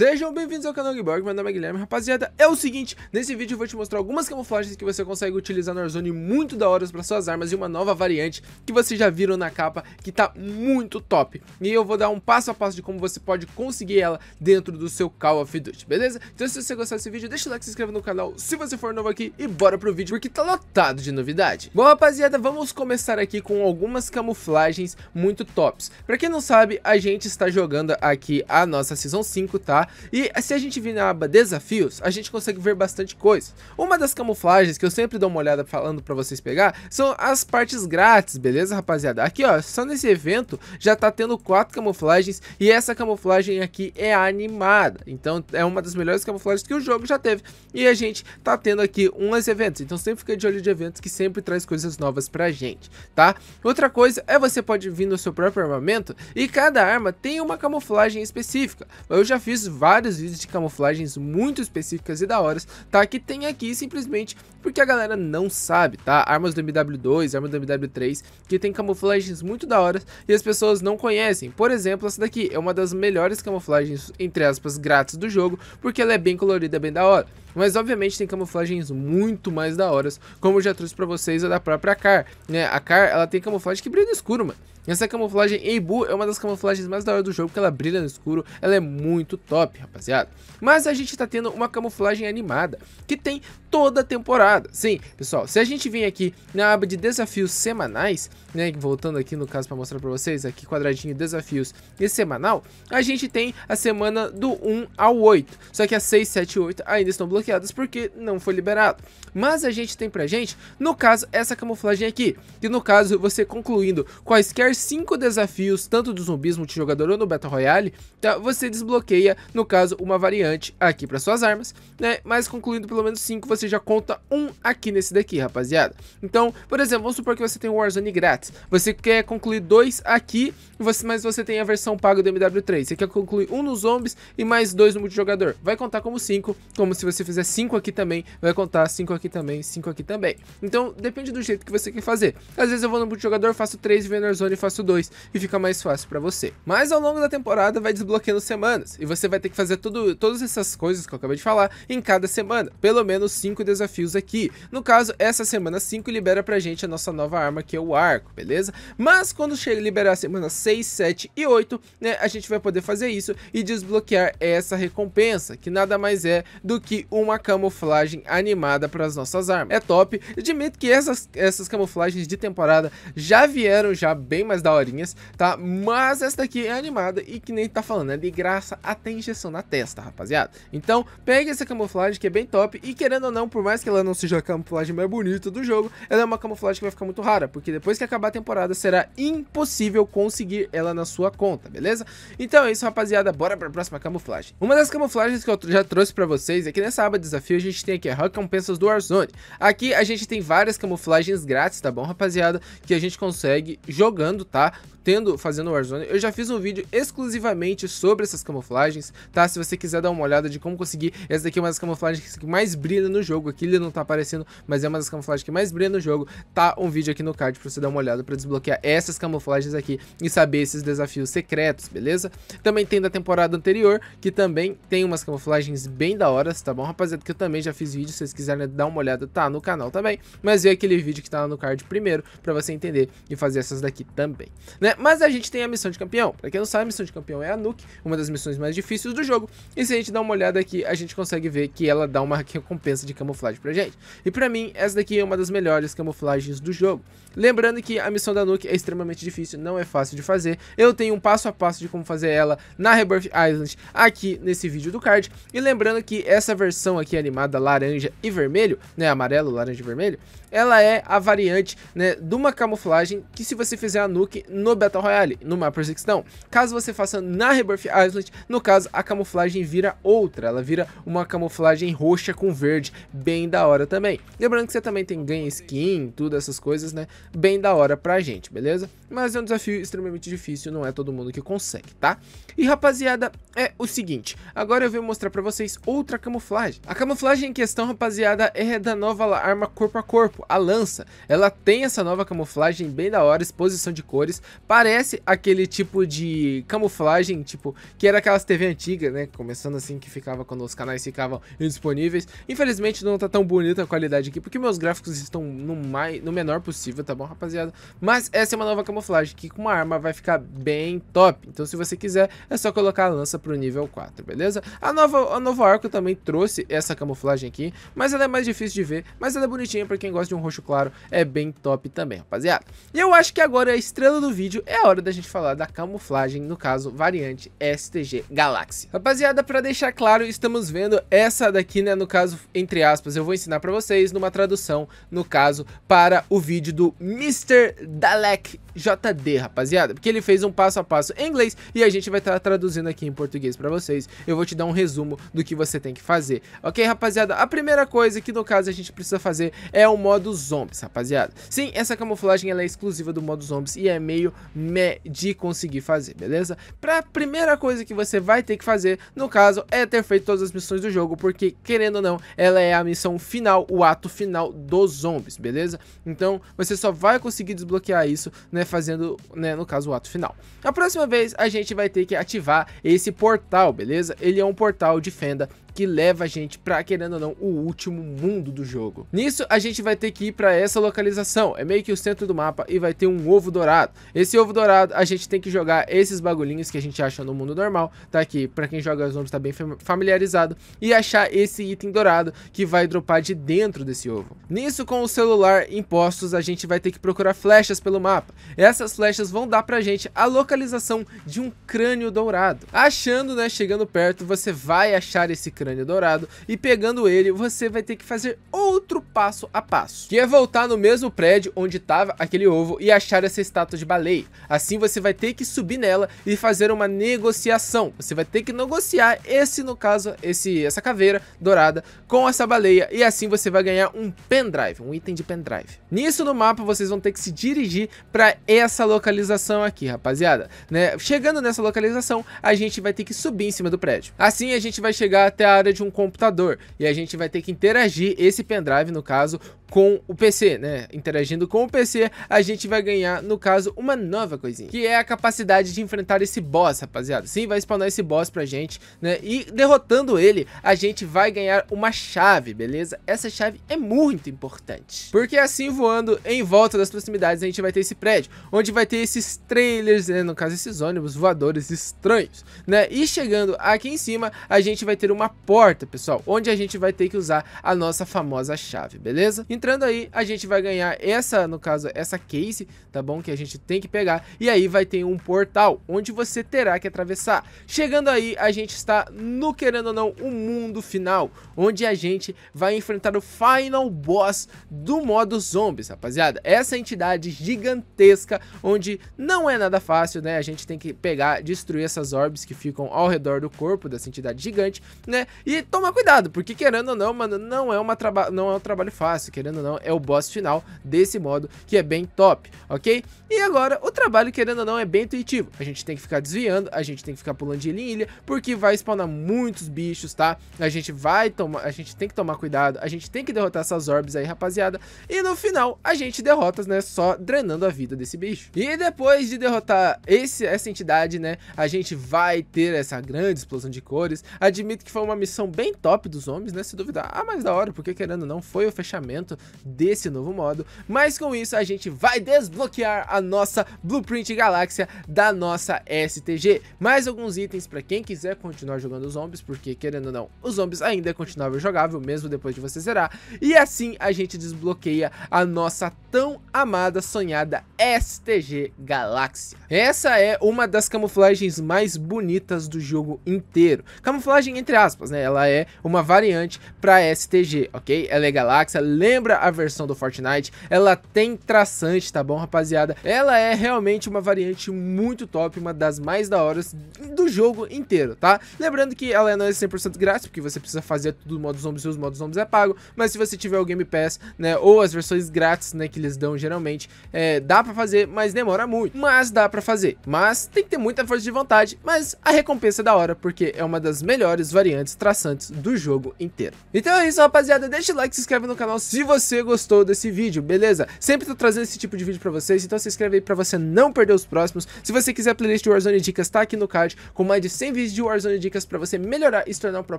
Sejam bem-vindos ao canal Gborg, meu nome é Guilherme, rapaziada, é o seguinte, nesse vídeo eu vou te mostrar algumas camuflagens que você consegue utilizar na Warzone muito da hora para suas armas e uma nova variante que vocês já viram na capa que tá muito top. E eu vou dar um passo a passo de como você pode conseguir ela dentro do seu Call of Duty, beleza? Então se você gostar desse vídeo, deixa o like, se inscreva no canal se você for novo aqui e bora pro vídeo porque tá lotado de novidade. Bom, rapaziada, vamos começar aqui com algumas camuflagens muito tops. Pra quem não sabe, a gente está jogando aqui a nossa Season 5, tá? E se a gente vir na aba desafios, a gente consegue ver bastante coisa. Uma das camuflagens que eu sempre dou uma olhada falando para vocês pegar são as partes grátis, beleza rapaziada? Aqui ó, só nesse evento já tá tendo quatro camuflagens e essa camuflagem aqui é animada. Então é uma das melhores camuflagens que o jogo já teve e a gente tá tendo aqui umas eventos. Então sempre fica de olho de eventos que sempre traz coisas novas pra gente, tá? Outra coisa é você pode vir no seu próprio armamento e cada arma tem uma camuflagem específica. Eu já fiz vários vídeos de camuflagens muito específicas e da horas, tá? Que tem aqui simplesmente porque a galera não sabe, tá? Armas do MW2, armas do MW3, que tem camuflagens muito da horas e as pessoas não conhecem. Por exemplo, essa daqui é uma das melhores camuflagens, entre aspas, grátis do jogo, porque ela é bem colorida, bem da hora. Mas obviamente tem camuflagens muito mais da horas, como eu já trouxe pra vocês a da própria Car, né? A Car, ela tem camuflagem que brilha no escuro, mano. Essa camuflagem Eibu é uma das camuflagens mais da hora do jogo, porque ela brilha no escuro, ela é muito top, rapaziada. Mas a gente tá tendo uma camuflagem animada, que tem toda a temporada. Sim, pessoal, se a gente vir aqui na aba de desafios semanais, né, voltando aqui no caso para mostrar para vocês, aqui quadradinho desafios e semanal, a gente tem a semana do 1 ao 8. Só que a 6, 7 e 8 ainda estão bloqueadas porque não foi liberado. Mas a gente tem pra gente, no caso, essa camuflagem aqui, que no caso, você concluindo quaisquer completar 5 desafios, tanto do zumbis multijogador ou no Battle Royale, tá? você desbloqueia, no caso, uma variante aqui para suas armas, né? Mas concluindo pelo menos 5, você já conta um aqui nesse daqui, rapaziada. Então, por exemplo, vamos supor que você tem o Warzone grátis. Você quer concluir dois aqui, você, mas você tem a versão paga do MW3. Você quer concluir um nos zombies e mais dois no multijogador. Vai contar como 5, como se você fizer 5 aqui também, vai contar 5 aqui também, 5 aqui também. Então, depende do jeito que você quer fazer. Às vezes eu vou no multijogador, faço 3 e venho na zone faço dois e fica mais fácil para você. Mas ao longo da temporada vai desbloqueando semanas e você vai ter que fazer tudo, todas essas coisas que eu acabei de falar em cada semana, pelo menos cinco desafios aqui. No caso, essa semana 5 libera pra gente a nossa nova arma que é o arco, beleza? Mas quando chega liberar a semana 6, 7 e 8, né, a gente vai poder fazer isso e desbloquear essa recompensa, que nada mais é do que uma camuflagem animada para as nossas armas. É top, admito que essas, essas camuflagens de temporada já vieram já bem mais daorinhas, tá? Mas essa daqui é animada e que nem tá falando, é de graça até injeção na testa, rapaziada. Então, pega essa camuflagem que é bem top e querendo ou não, por mais que ela não seja a camuflagem mais bonita do jogo, ela é uma camuflagem que vai ficar muito rara, porque depois que acabar a temporada será impossível conseguir ela na sua conta, beleza? Então é isso, rapaziada, bora pra próxima camuflagem. Uma das camuflagens que eu já trouxe pra vocês é que nessa aba de desafio a gente tem aqui a recompensas do Warzone. Aqui a gente tem várias camuflagens grátis, tá bom, rapaziada? Que a gente consegue jogando tá? Tendo, fazendo Warzone, eu já fiz um vídeo exclusivamente sobre essas camuflagens, tá? Se você quiser dar uma olhada de como conseguir, essa daqui é uma das camuflagens que mais brilha no jogo, aqui ele não tá aparecendo, mas é uma das camuflagens que mais brilha no jogo, tá um vídeo aqui no card pra você dar uma olhada pra desbloquear essas camuflagens aqui e saber esses desafios secretos, beleza? Também tem da temporada anterior, que também tem umas camuflagens bem da hora, tá bom, rapaziada? Que eu também já fiz vídeo, se vocês quiserem dar uma olhada, tá no canal também, mas vê aquele vídeo que tá lá no card primeiro pra você entender e fazer essas daqui também também, né? Mas a gente tem a missão de campeão. Pra quem não sabe, a missão de campeão é a Nuke, uma das missões mais difíceis do jogo. E se a gente dá uma olhada aqui, a gente consegue ver que ela dá uma recompensa de camuflagem pra gente. E pra mim, essa daqui é uma das melhores camuflagens do jogo. Lembrando que a missão da Nuke é extremamente difícil, não é fácil de fazer. Eu tenho um passo a passo de como fazer ela na Rebirth Island aqui nesse vídeo do card. E lembrando que essa versão aqui animada laranja e vermelho, né, amarelo, laranja e vermelho, ela é a variante né, de uma camuflagem que se você fizer a nuke no Battle Royale, no Mapper 6 não. Caso você faça na Rebirth Island, no caso a camuflagem vira outra, ela vira uma camuflagem roxa com verde, bem da hora também. Lembrando que você também tem ganha skin, tudo essas coisas, né, bem da hora pra gente, beleza? Mas é um desafio extremamente difícil, não é todo mundo que consegue, tá? E rapaziada, é o seguinte, agora eu vou mostrar pra vocês outra camuflagem. A camuflagem em questão, rapaziada, é da nova arma corpo a corpo, Tipo, a lança, ela tem essa nova camuflagem bem da hora, exposição de cores, parece aquele tipo de camuflagem, tipo, que era aquelas TV antigas, né, começando assim que ficava quando os canais ficavam indisponíveis. Infelizmente não tá tão bonita a qualidade aqui, porque meus gráficos estão no, mais no menor possível, tá bom, rapaziada? Mas essa é uma nova camuflagem, que com uma arma vai ficar bem top. Então se você quiser, é só colocar a lança pro nível 4, beleza? A nova, a novo arco também trouxe essa camuflagem aqui, mas ela é mais difícil de ver, mas ela é bonitinha pra quem gosta de um roxo claro é bem top também, rapaziada. E eu acho que agora é a estrela do vídeo é a hora da gente falar da camuflagem, no caso, variante STG Galaxy. Rapaziada, para deixar claro, estamos vendo essa daqui, né, no caso, entre aspas, eu vou ensinar para vocês numa tradução, no caso, para o vídeo do Mr. Dalek JD, rapaziada, porque ele fez um passo a passo em inglês e a gente vai estar tá traduzindo aqui em português para vocês. Eu vou te dar um resumo do que você tem que fazer, ok, rapaziada? A primeira coisa que, no caso, a gente precisa fazer é o modo zombies, rapaziada. Sim, essa camuflagem ela é exclusiva do modo zombies e é meio meh de conseguir fazer, beleza? Pra primeira coisa que você vai ter que fazer, no caso, é ter feito todas as missões do jogo, porque, querendo ou não, ela é a missão final, o ato final dos zombies, beleza? Então, você só vai conseguir desbloquear isso, né, fazendo, né, no caso, o ato final. A próxima vez a gente vai ter que ativar esse portal, beleza? Ele é um portal de fenda que leva a gente pra, querendo ou não, o último mundo do jogo. Nisso, a gente vai ter que ir pra essa localização, é meio que o centro do mapa e vai ter um ovo dourado. Esse ovo dourado, a gente tem que jogar esses bagulhinhos que a gente acha no mundo normal, tá aqui, pra quem joga os nomes tá bem familiarizado, e achar esse item dourado que vai dropar de dentro desse ovo. Nisso, com o celular em postos, a gente vai ter que procurar flechas pelo mapa. Essas flechas vão dar pra gente a localização de um crânio dourado. Achando, né, chegando perto, você vai achar esse crânio dourado e pegando ele você vai ter que fazer outro passo a passo, que é voltar no mesmo prédio onde estava aquele ovo e achar essa estátua de baleia. Assim você vai ter que subir nela e fazer uma negociação. Você vai ter que negociar esse, no caso, esse essa caveira dourada com essa baleia e assim você vai ganhar um pendrive, um item de pendrive. Nisso no mapa vocês vão ter que se dirigir para essa localização aqui, rapaziada. Né? Chegando nessa localização, a gente vai ter que subir em cima do prédio. Assim a gente vai chegar até área de um computador e a gente vai ter que interagir esse pendrive, no caso, com o PC, né? Interagindo com o PC, a gente vai ganhar, no caso, uma nova coisinha, que é a capacidade de enfrentar esse boss, rapaziada. Sim, vai spawnar esse boss pra gente, né? E derrotando ele, a gente vai ganhar uma chave, beleza? Essa chave é muito importante, porque assim voando em volta das proximidades, a gente vai ter esse prédio, onde vai ter esses trailers, né? no caso esses ônibus voadores estranhos, né? E chegando aqui em cima, a gente vai ter uma porta, pessoal, onde a gente vai ter que usar a nossa famosa chave, beleza? Então, entrando aí, a gente vai ganhar essa, no caso, essa case, tá bom? Que a gente tem que pegar. E aí vai ter um portal onde você terá que atravessar. Chegando aí, a gente está no, querendo ou não, o mundo final. Onde a gente vai enfrentar o final boss do modo zombies, rapaziada. Essa entidade gigantesca, onde não é nada fácil, né? A gente tem que pegar, destruir essas orbes que ficam ao redor do corpo dessa entidade gigante, né? E tomar cuidado, porque querendo ou não, mano, não é, uma não é um trabalho fácil, querendo querendo ou não, é o boss final desse modo, que é bem top, ok? E agora, o trabalho, querendo ou não, é bem intuitivo. A gente tem que ficar desviando, a gente tem que ficar pulando de ilha em ilha, porque vai spawnar muitos bichos, tá? A gente vai tomar, a gente tem que tomar cuidado, a gente tem que derrotar essas orbes aí, rapaziada. E no final, a gente derrota, né, só drenando a vida desse bicho. E depois de derrotar esse, essa entidade, né, a gente vai ter essa grande explosão de cores. Admito que foi uma missão bem top dos homens, né, se duvidar. Ah, mais da hora, porque querendo ou não, foi o fechamento desse novo modo. Mas com isso a gente vai desbloquear a nossa Blueprint Galáxia da nossa STG. Mais alguns itens para quem quiser continuar jogando os zombies, porque querendo ou não, os zombies ainda é continuável jogável, mesmo depois de você zerar. E assim a gente desbloqueia a nossa tão amada, sonhada STG Galáxia. Essa é uma das camuflagens mais bonitas do jogo inteiro. Camuflagem entre aspas, né? Ela é uma variante para STG, ok? Ela é Galáxia, lembra a versão do Fortnite, ela tem traçante, tá bom, rapaziada? Ela é realmente uma variante muito top, uma das mais da horas do jogo inteiro, tá? Lembrando que ela é não é 100% grátis, porque você precisa fazer tudo no modo zombies e os modos zombies é pago, mas se você tiver o Game Pass, né, ou as versões grátis, né, que eles dão geralmente, é, dá pra fazer, mas demora muito, mas dá pra fazer, mas tem que ter muita força de vontade, mas a recompensa é da hora, porque é uma das melhores variantes traçantes do jogo inteiro. Então é isso, rapaziada, deixa o like, se inscreve no canal se você você gostou desse vídeo, beleza? Sempre tô trazendo esse tipo de vídeo pra vocês, então se inscreve aí pra você não perder os próximos. Se você quiser a playlist de Warzone Dicas, tá aqui no card, com mais de 100 vídeos de Warzone Dicas pra você melhorar e se tornar um pro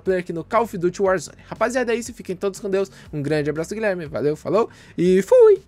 player aqui no Call of Duty Warzone. Rapaziada, é isso, fiquem todos com Deus, um grande abraço Guilherme, valeu, falou e fui!